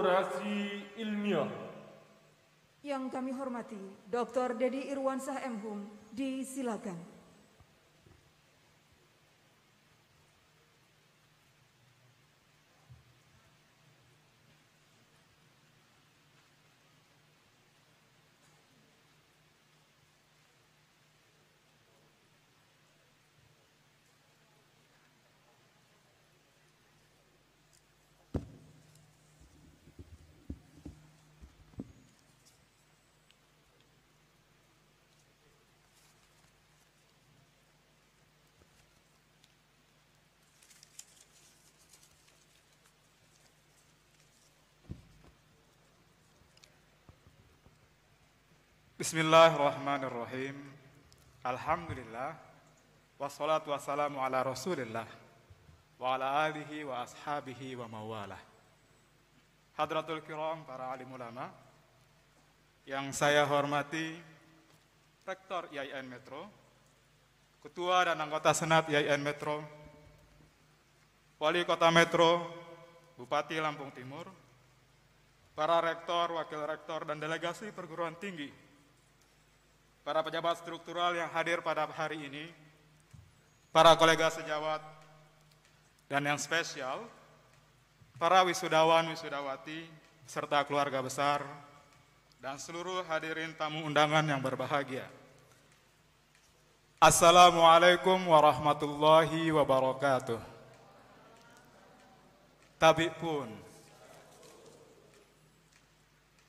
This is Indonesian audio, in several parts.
kolaborasi ilmiah. Yang kami hormati, Dr. Dedi Irwansyah M. Hum, disilakan. Bismillahirrahmanirrahim. Alhamdulillah. Wassalatu wassalamu ala rasulillah. Wa ala alihi wa ashabihi wa mawalah. Hadratul kiram para alim ulama. Yang saya hormati Rektor IAIN Metro, Ketua dan anggota Senat IAIN Metro, Wali Kota Metro, Bupati Lampung Timur, para rektor, wakil rektor, dan delegasi perguruan tinggi para pejabat struktural yang hadir pada hari ini, para kolega sejawat, dan yang spesial, para wisudawan, wisudawati, serta keluarga besar, dan seluruh hadirin tamu undangan yang berbahagia. Assalamualaikum warahmatullahi wabarakatuh. Tabik pun.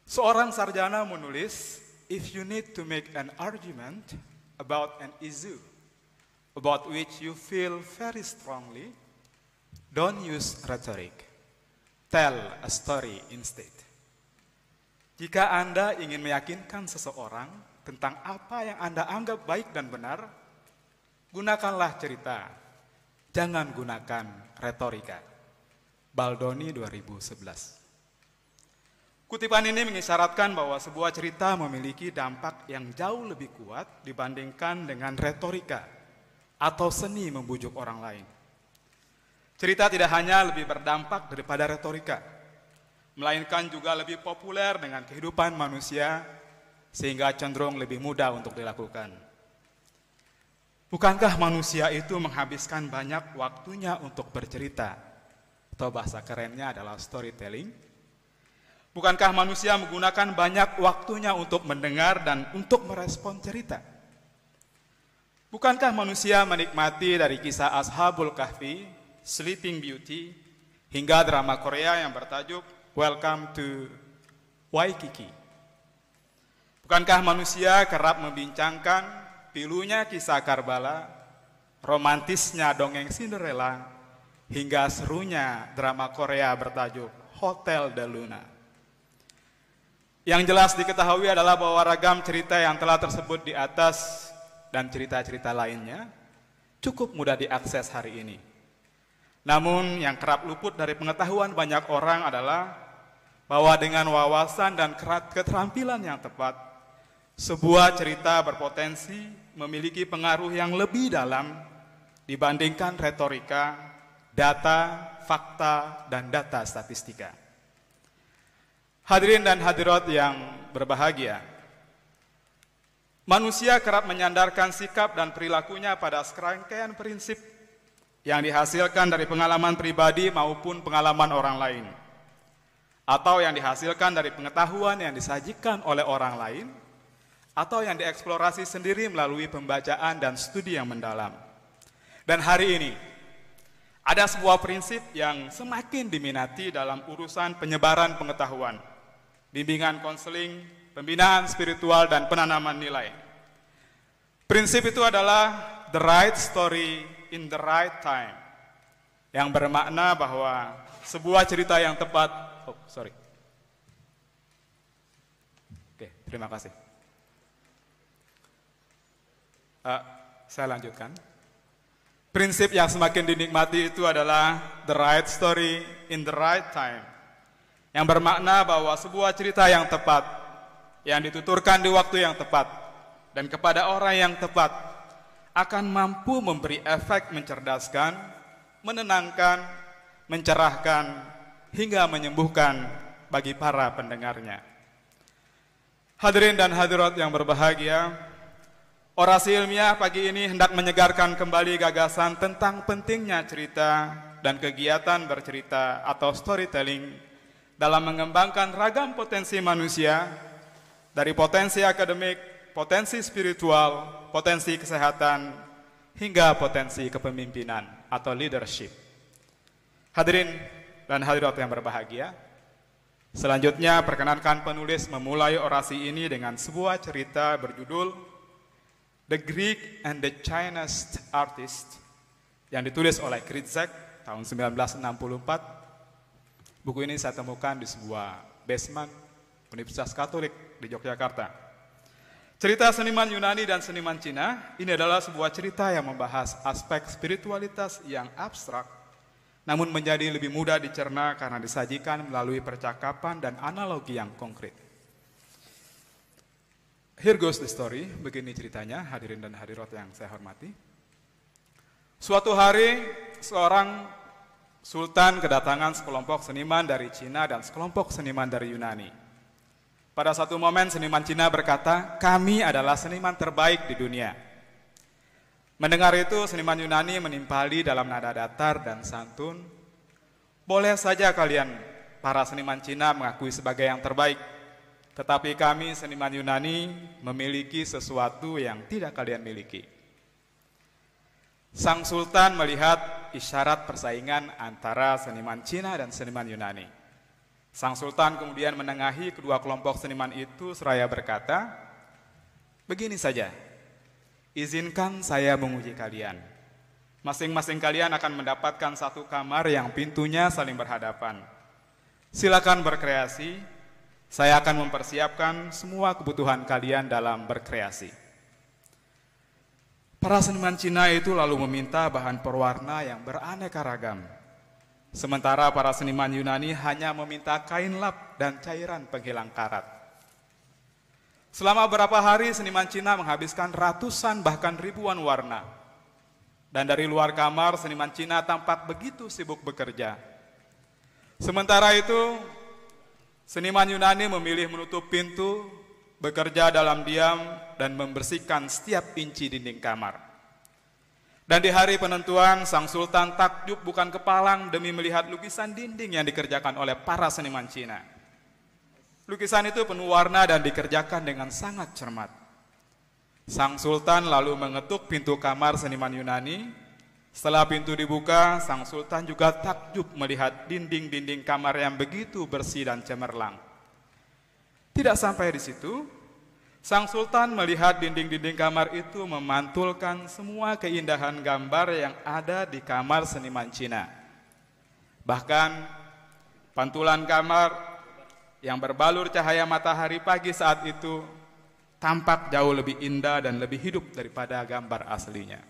Seorang sarjana menulis, if you need to make an argument about an issue about which you feel very strongly, don't use rhetoric. Tell a story instead. Jika Anda ingin meyakinkan seseorang tentang apa yang Anda anggap baik dan benar, gunakanlah cerita. Jangan gunakan retorika. Baldoni 2011 Kutipan ini mengisyaratkan bahwa sebuah cerita memiliki dampak yang jauh lebih kuat dibandingkan dengan retorika atau seni membujuk orang lain. Cerita tidak hanya lebih berdampak daripada retorika, melainkan juga lebih populer dengan kehidupan manusia sehingga cenderung lebih mudah untuk dilakukan. Bukankah manusia itu menghabiskan banyak waktunya untuk bercerita? Atau bahasa kerennya adalah storytelling Bukankah manusia menggunakan banyak waktunya untuk mendengar dan untuk merespon cerita? Bukankah manusia menikmati dari kisah Ashabul Kahfi, Sleeping Beauty, hingga drama Korea yang bertajuk Welcome to Waikiki? Bukankah manusia kerap membincangkan pilunya kisah Karbala, romantisnya dongeng Cinderella, hingga serunya drama Korea bertajuk Hotel de Luna? Yang jelas diketahui adalah bahwa ragam cerita yang telah tersebut di atas dan cerita-cerita lainnya cukup mudah diakses hari ini. Namun yang kerap luput dari pengetahuan banyak orang adalah bahwa dengan wawasan dan keterampilan yang tepat, sebuah cerita berpotensi memiliki pengaruh yang lebih dalam dibandingkan retorika, data, fakta, dan data statistika. Hadirin dan hadirat yang berbahagia. Manusia kerap menyandarkan sikap dan perilakunya pada serangkaian prinsip yang dihasilkan dari pengalaman pribadi maupun pengalaman orang lain atau yang dihasilkan dari pengetahuan yang disajikan oleh orang lain atau yang dieksplorasi sendiri melalui pembacaan dan studi yang mendalam. Dan hari ini ada sebuah prinsip yang semakin diminati dalam urusan penyebaran pengetahuan – bimbingan konseling, pembinaan spiritual, dan penanaman nilai. Prinsip itu adalah the right story in the right time, yang bermakna bahwa sebuah cerita yang tepat. Oh, sorry. Oke, terima kasih. Uh, saya lanjutkan. Prinsip yang semakin dinikmati itu adalah the right story in the right time yang bermakna bahwa sebuah cerita yang tepat yang dituturkan di waktu yang tepat dan kepada orang yang tepat akan mampu memberi efek mencerdaskan, menenangkan, mencerahkan hingga menyembuhkan bagi para pendengarnya. Hadirin dan hadirat yang berbahagia, orasi ilmiah pagi ini hendak menyegarkan kembali gagasan tentang pentingnya cerita dan kegiatan bercerita atau storytelling dalam mengembangkan ragam potensi manusia dari potensi akademik, potensi spiritual, potensi kesehatan, hingga potensi kepemimpinan atau leadership. Hadirin dan hadirat yang berbahagia, selanjutnya perkenankan penulis memulai orasi ini dengan sebuah cerita berjudul The Greek and the Chinese Artist yang ditulis oleh Kritzek tahun 1964 Buku ini saya temukan di sebuah basement Universitas Katolik di Yogyakarta. Cerita seniman Yunani dan seniman Cina ini adalah sebuah cerita yang membahas aspek spiritualitas yang abstrak, namun menjadi lebih mudah dicerna karena disajikan melalui percakapan dan analogi yang konkret. Here goes the story, begini ceritanya hadirin dan hadirat yang saya hormati. Suatu hari seorang Sultan kedatangan sekelompok seniman dari Cina dan sekelompok seniman dari Yunani. Pada satu momen seniman Cina berkata, "Kami adalah seniman terbaik di dunia." Mendengar itu, seniman Yunani menimpali dalam nada datar dan santun, "Boleh saja kalian para seniman Cina mengakui sebagai yang terbaik, tetapi kami seniman Yunani memiliki sesuatu yang tidak kalian miliki." Sang Sultan melihat isyarat persaingan antara seniman Cina dan seniman Yunani. Sang Sultan kemudian menengahi kedua kelompok seniman itu seraya berkata, Begini saja, izinkan saya menguji kalian. Masing-masing kalian akan mendapatkan satu kamar yang pintunya saling berhadapan. Silakan berkreasi, saya akan mempersiapkan semua kebutuhan kalian dalam berkreasi. Para seniman Cina itu lalu meminta bahan perwarna yang beraneka ragam. Sementara para seniman Yunani hanya meminta kain lap dan cairan penghilang karat. Selama beberapa hari seniman Cina menghabiskan ratusan bahkan ribuan warna. Dan dari luar kamar seniman Cina tampak begitu sibuk bekerja. Sementara itu seniman Yunani memilih menutup pintu bekerja dalam diam dan membersihkan setiap inci dinding kamar. Dan di hari penentuan, Sang Sultan takjub bukan kepalang demi melihat lukisan dinding yang dikerjakan oleh para seniman Cina. Lukisan itu penuh warna dan dikerjakan dengan sangat cermat. Sang Sultan lalu mengetuk pintu kamar seniman Yunani. Setelah pintu dibuka, Sang Sultan juga takjub melihat dinding-dinding kamar yang begitu bersih dan cemerlang. Tidak sampai di situ, sang sultan melihat dinding-dinding kamar itu memantulkan semua keindahan gambar yang ada di kamar seniman Cina. Bahkan pantulan kamar yang berbalur cahaya matahari pagi saat itu tampak jauh lebih indah dan lebih hidup daripada gambar aslinya.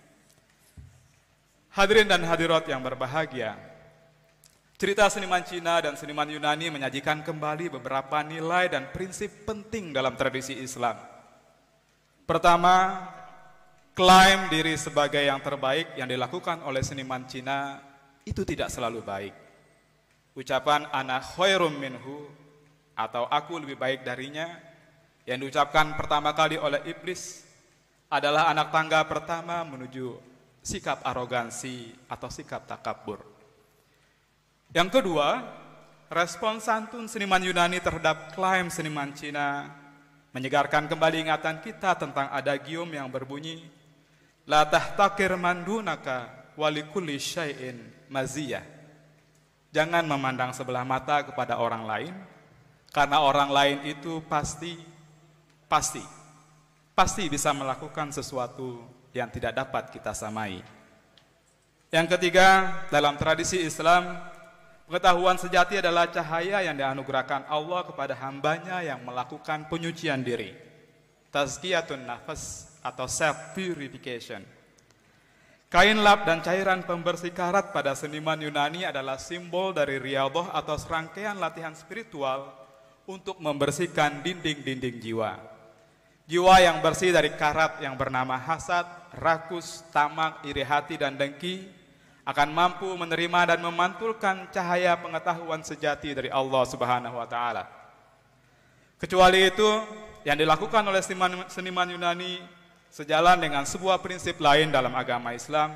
Hadirin dan hadirat yang berbahagia, Cerita seniman Cina dan seniman Yunani menyajikan kembali beberapa nilai dan prinsip penting dalam tradisi Islam. Pertama, klaim diri sebagai yang terbaik yang dilakukan oleh seniman Cina itu tidak selalu baik. Ucapan ana khairum minhu atau aku lebih baik darinya yang diucapkan pertama kali oleh iblis adalah anak tangga pertama menuju sikap arogansi atau sikap takabur. Yang kedua, respon santun seniman Yunani terhadap klaim seniman Cina menyegarkan kembali ingatan kita tentang adagium yang berbunyi la tahtakir mandunaka walikulli syai'in maziyah. Jangan memandang sebelah mata kepada orang lain karena orang lain itu pasti pasti pasti bisa melakukan sesuatu yang tidak dapat kita samai. Yang ketiga, dalam tradisi Islam Pengetahuan sejati adalah cahaya yang dianugerahkan Allah kepada hambanya yang melakukan penyucian diri. Tazkiyatun nafas atau self-purification. Kain lap dan cairan pembersih karat pada seniman Yunani adalah simbol dari riadoh atau serangkaian latihan spiritual untuk membersihkan dinding-dinding jiwa. Jiwa yang bersih dari karat yang bernama hasad, rakus, tamak, iri hati, dan dengki akan mampu menerima dan memantulkan cahaya pengetahuan sejati dari Allah Subhanahu wa taala. Kecuali itu, yang dilakukan oleh seniman, Yunani sejalan dengan sebuah prinsip lain dalam agama Islam,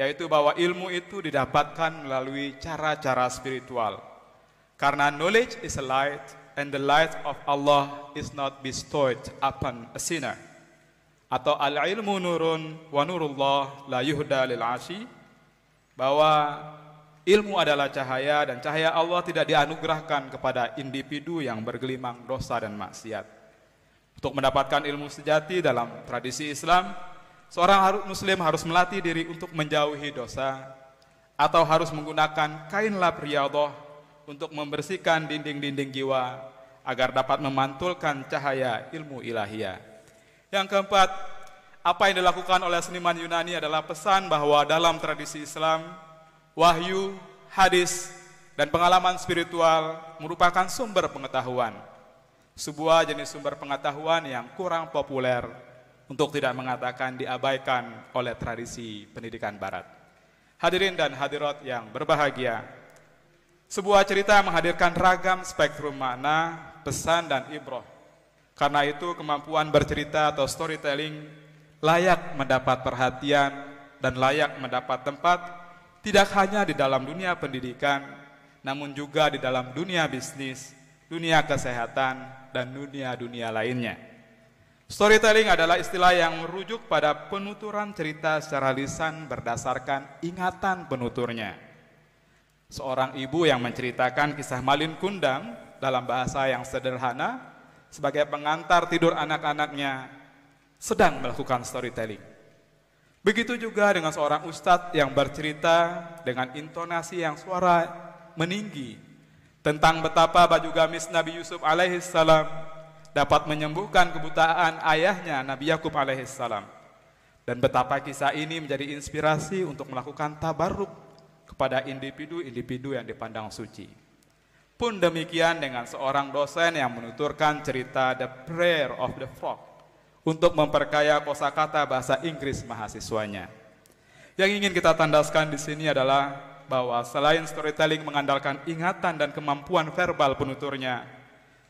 yaitu bahwa ilmu itu didapatkan melalui cara-cara spiritual. Karena knowledge is a light and the light of Allah is not bestowed upon a sinner. Atau al-ilmu nurun wa nurullah la yuhda lil ashi bahwa ilmu adalah cahaya dan cahaya Allah tidak dianugerahkan kepada individu yang bergelimang dosa dan maksiat. Untuk mendapatkan ilmu sejati dalam tradisi Islam, seorang muslim harus melatih diri untuk menjauhi dosa atau harus menggunakan kain lap riyadhah untuk membersihkan dinding-dinding jiwa agar dapat memantulkan cahaya ilmu ilahiyah. Yang keempat, apa yang dilakukan oleh seniman Yunani adalah pesan bahwa dalam tradisi Islam, wahyu, hadis, dan pengalaman spiritual merupakan sumber pengetahuan. Sebuah jenis sumber pengetahuan yang kurang populer untuk tidak mengatakan diabaikan oleh tradisi pendidikan barat. Hadirin dan hadirat yang berbahagia, sebuah cerita menghadirkan ragam spektrum makna, pesan, dan ibroh. Karena itu kemampuan bercerita atau storytelling layak mendapat perhatian dan layak mendapat tempat tidak hanya di dalam dunia pendidikan, namun juga di dalam dunia bisnis, dunia kesehatan, dan dunia-dunia lainnya. Storytelling adalah istilah yang merujuk pada penuturan cerita secara lisan berdasarkan ingatan penuturnya. Seorang ibu yang menceritakan kisah Malin Kundang dalam bahasa yang sederhana sebagai pengantar tidur anak-anaknya sedang melakukan storytelling. Begitu juga dengan seorang ustadz yang bercerita dengan intonasi yang suara meninggi tentang betapa baju gamis Nabi Yusuf alaihissalam dapat menyembuhkan kebutaan ayahnya Nabi Yakub alaihissalam. Dan betapa kisah ini menjadi inspirasi untuk melakukan tabarruk kepada individu-individu yang dipandang suci. Pun demikian dengan seorang dosen yang menuturkan cerita The Prayer of the Frog untuk memperkaya kosakata bahasa Inggris mahasiswanya. Yang ingin kita tandaskan di sini adalah bahwa selain storytelling mengandalkan ingatan dan kemampuan verbal penuturnya,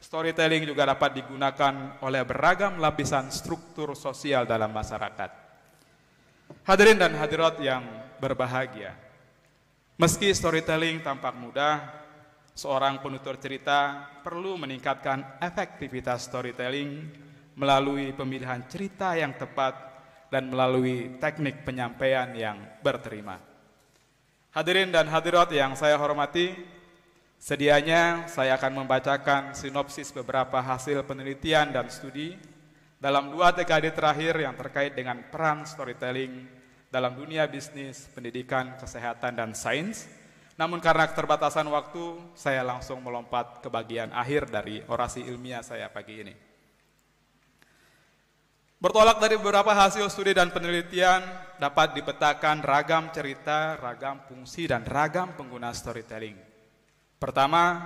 storytelling juga dapat digunakan oleh beragam lapisan struktur sosial dalam masyarakat. Hadirin dan hadirat yang berbahagia, meski storytelling tampak mudah, seorang penutur cerita perlu meningkatkan efektivitas storytelling melalui pemilihan cerita yang tepat dan melalui teknik penyampaian yang berterima. Hadirin dan hadirat yang saya hormati, sedianya saya akan membacakan sinopsis beberapa hasil penelitian dan studi dalam dua dekade terakhir yang terkait dengan peran storytelling dalam dunia bisnis, pendidikan, kesehatan, dan sains. Namun karena keterbatasan waktu, saya langsung melompat ke bagian akhir dari orasi ilmiah saya pagi ini. Bertolak dari beberapa hasil studi dan penelitian, dapat dipetakan ragam cerita, ragam fungsi, dan ragam pengguna storytelling. Pertama,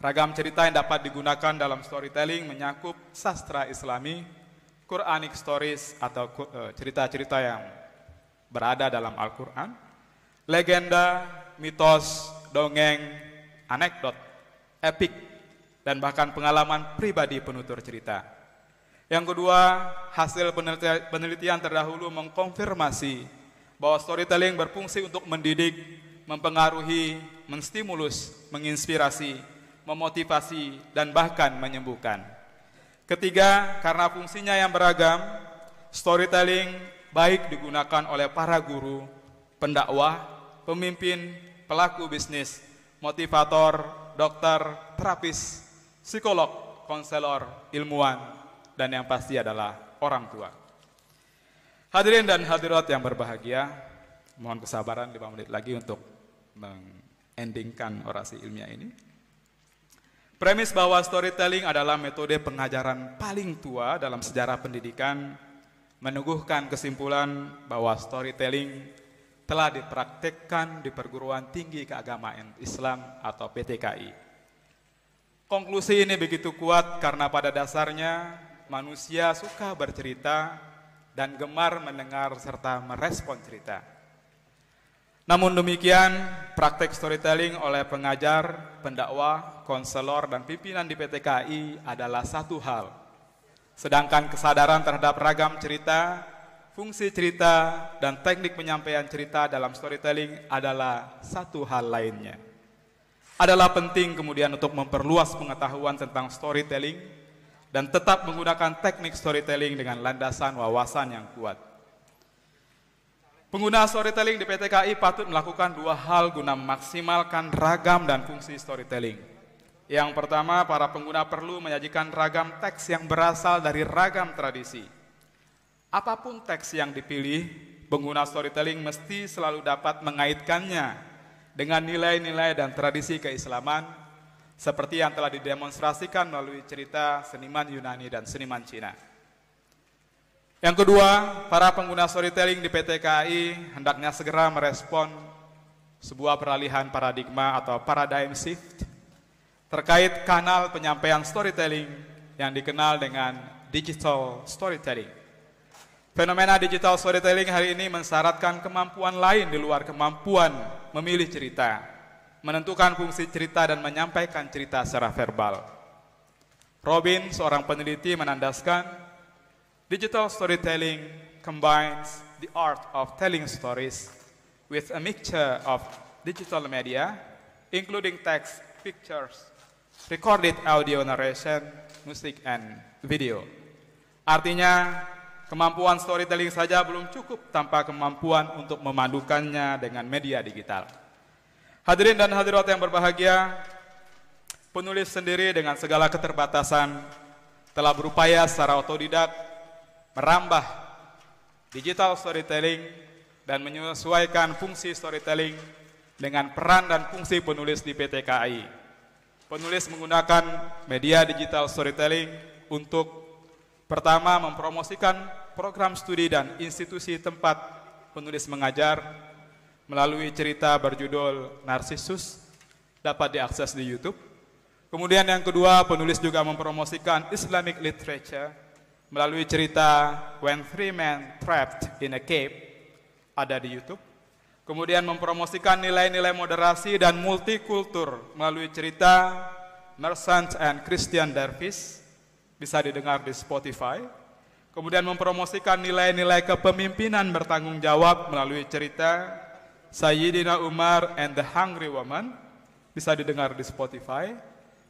ragam cerita yang dapat digunakan dalam storytelling menyakup sastra islami, Quranic stories atau eh, cerita-cerita yang berada dalam Al-Quran, legenda, mitos, dongeng, anekdot, epik, dan bahkan pengalaman pribadi penutur cerita. Yang kedua, hasil penelitian terdahulu mengkonfirmasi bahwa storytelling berfungsi untuk mendidik, mempengaruhi, menstimulus, menginspirasi, memotivasi, dan bahkan menyembuhkan. Ketiga, karena fungsinya yang beragam, storytelling baik digunakan oleh para guru, pendakwah, pemimpin, pelaku bisnis, motivator, dokter, terapis, psikolog, konselor, ilmuwan, dan yang pasti adalah orang tua. Hadirin dan hadirat yang berbahagia, mohon kesabaran 5 menit lagi untuk mengendingkan orasi ilmiah ini. Premis bahwa storytelling adalah metode pengajaran paling tua dalam sejarah pendidikan meneguhkan kesimpulan bahwa storytelling telah dipraktekkan di perguruan tinggi keagamaan Islam atau PTKI. Konklusi ini begitu kuat karena pada dasarnya manusia suka bercerita dan gemar mendengar serta merespon cerita. Namun demikian, praktek storytelling oleh pengajar, pendakwa, konselor, dan pimpinan di PT KAI adalah satu hal. Sedangkan kesadaran terhadap ragam cerita, fungsi cerita, dan teknik penyampaian cerita dalam storytelling adalah satu hal lainnya. Adalah penting kemudian untuk memperluas pengetahuan tentang storytelling dan tetap menggunakan teknik storytelling dengan landasan wawasan yang kuat. Pengguna storytelling di PT KAI patut melakukan dua hal guna memaksimalkan ragam dan fungsi storytelling. Yang pertama, para pengguna perlu menyajikan ragam teks yang berasal dari ragam tradisi. Apapun teks yang dipilih, pengguna storytelling mesti selalu dapat mengaitkannya dengan nilai-nilai dan tradisi keislaman seperti yang telah didemonstrasikan melalui cerita seniman Yunani dan seniman Cina. Yang kedua, para pengguna storytelling di PT KAI hendaknya segera merespon sebuah peralihan paradigma atau paradigm shift terkait kanal penyampaian storytelling yang dikenal dengan digital storytelling. Fenomena digital storytelling hari ini mensyaratkan kemampuan lain di luar kemampuan memilih cerita, menentukan fungsi cerita dan menyampaikan cerita secara verbal. Robin, seorang peneliti, menandaskan digital storytelling combines the art of telling stories with a mixture of digital media, including text, pictures, recorded audio narration, music, and video. Artinya, kemampuan storytelling saja belum cukup tanpa kemampuan untuk memadukannya dengan media digital. Hadirin dan hadirat yang berbahagia, penulis sendiri dengan segala keterbatasan telah berupaya secara otodidak merambah digital storytelling dan menyesuaikan fungsi storytelling dengan peran dan fungsi penulis di PT KAI. Penulis menggunakan media digital storytelling untuk pertama mempromosikan program studi dan institusi tempat penulis mengajar melalui cerita berjudul Narsisus dapat diakses di YouTube. Kemudian yang kedua, penulis juga mempromosikan Islamic literature melalui cerita When Three Men Trapped in a Cave ada di YouTube. Kemudian mempromosikan nilai-nilai moderasi dan multikultur melalui cerita Merchant and Christian Dervis bisa didengar di Spotify. Kemudian mempromosikan nilai-nilai kepemimpinan bertanggung jawab melalui cerita Sayyidina Umar and the Hungry Woman bisa didengar di Spotify.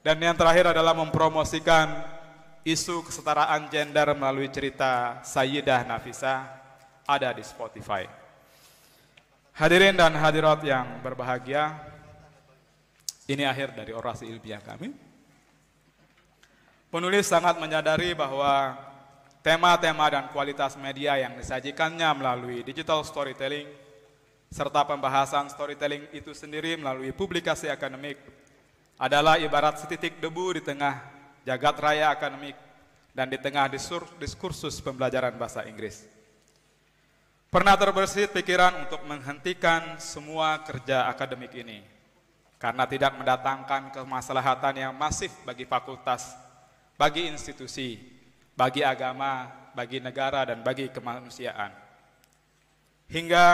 Dan yang terakhir adalah mempromosikan isu kesetaraan gender melalui cerita Sayyidah Nafisa ada di Spotify. Hadirin dan hadirat yang berbahagia, ini akhir dari orasi ilmiah kami. Penulis sangat menyadari bahwa tema-tema dan kualitas media yang disajikannya melalui digital storytelling – serta pembahasan storytelling itu sendiri melalui publikasi akademik adalah ibarat setitik debu di tengah jagat raya akademik dan di tengah diskursus pembelajaran bahasa Inggris. Pernah terbersit pikiran untuk menghentikan semua kerja akademik ini karena tidak mendatangkan kemaslahatan yang masif bagi fakultas, bagi institusi, bagi agama, bagi negara dan bagi kemanusiaan. Hingga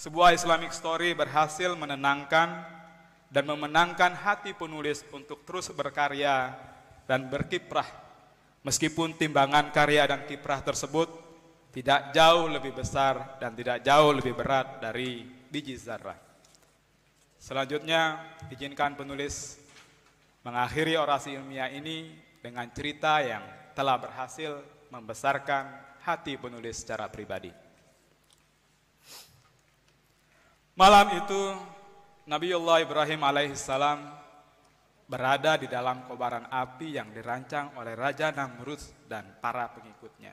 sebuah Islamic story berhasil menenangkan dan memenangkan hati penulis untuk terus berkarya dan berkiprah meskipun timbangan karya dan kiprah tersebut tidak jauh lebih besar dan tidak jauh lebih berat dari biji zarah. Selanjutnya, izinkan penulis mengakhiri orasi ilmiah ini dengan cerita yang telah berhasil membesarkan hati penulis secara pribadi. Malam itu Nabiullah Ibrahim alaihissalam berada di dalam kobaran api yang dirancang oleh Raja Namrud dan para pengikutnya.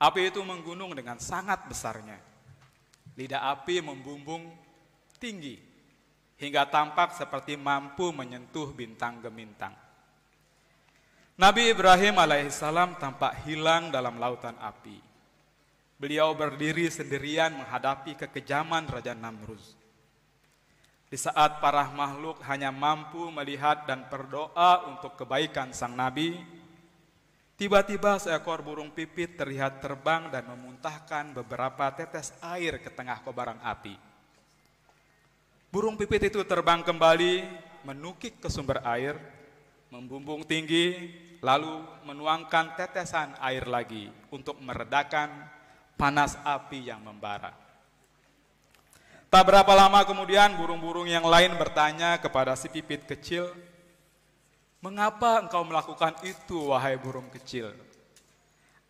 Api itu menggunung dengan sangat besarnya. Lidah api membumbung tinggi hingga tampak seperti mampu menyentuh bintang gemintang. Nabi Ibrahim alaihissalam tampak hilang dalam lautan api. Beliau berdiri sendirian menghadapi kekejaman Raja Namrud. Di saat para makhluk hanya mampu melihat dan berdoa untuk kebaikan sang nabi, tiba-tiba seekor burung pipit terlihat terbang dan memuntahkan beberapa tetes air ke tengah kobaran api. Burung pipit itu terbang kembali, menukik ke sumber air, membumbung tinggi, lalu menuangkan tetesan air lagi untuk meredakan panas api yang membara. Tak berapa lama kemudian burung-burung yang lain bertanya kepada si pipit kecil, "Mengapa engkau melakukan itu, wahai burung kecil?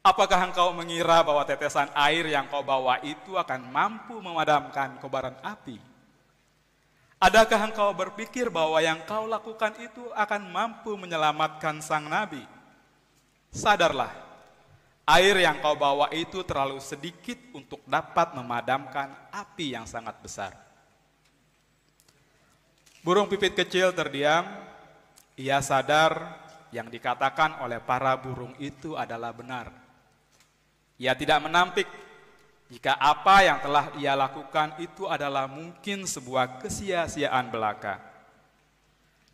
Apakah engkau mengira bahwa tetesan air yang kau bawa itu akan mampu memadamkan kobaran api?" Adakah engkau berpikir bahwa yang kau lakukan itu akan mampu menyelamatkan sang nabi? Sadarlah Air yang kau bawa itu terlalu sedikit untuk dapat memadamkan api yang sangat besar. Burung pipit kecil terdiam. Ia sadar yang dikatakan oleh para burung itu adalah benar. Ia tidak menampik jika apa yang telah ia lakukan itu adalah mungkin sebuah kesia-siaan belaka.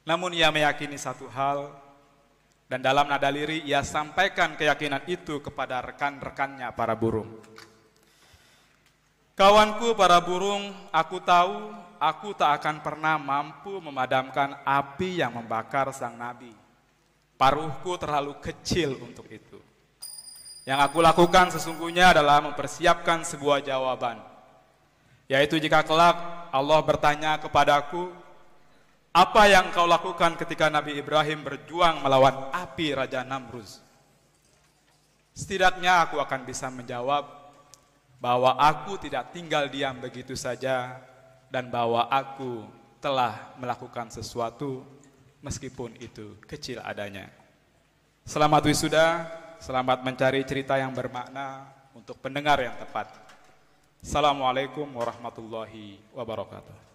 Namun ia meyakini satu hal, dan dalam nada liri ia sampaikan keyakinan itu kepada rekan-rekannya para burung. Kawanku para burung, aku tahu aku tak akan pernah mampu memadamkan api yang membakar sang nabi. Paruhku terlalu kecil untuk itu. Yang aku lakukan sesungguhnya adalah mempersiapkan sebuah jawaban, yaitu jika kelak Allah bertanya kepadaku, apa yang kau lakukan ketika Nabi Ibrahim berjuang melawan api Raja Namrud? Setidaknya aku akan bisa menjawab bahwa aku tidak tinggal diam begitu saja dan bahwa aku telah melakukan sesuatu meskipun itu kecil adanya. Selamat wisuda, selamat mencari cerita yang bermakna untuk pendengar yang tepat. Assalamualaikum warahmatullahi wabarakatuh.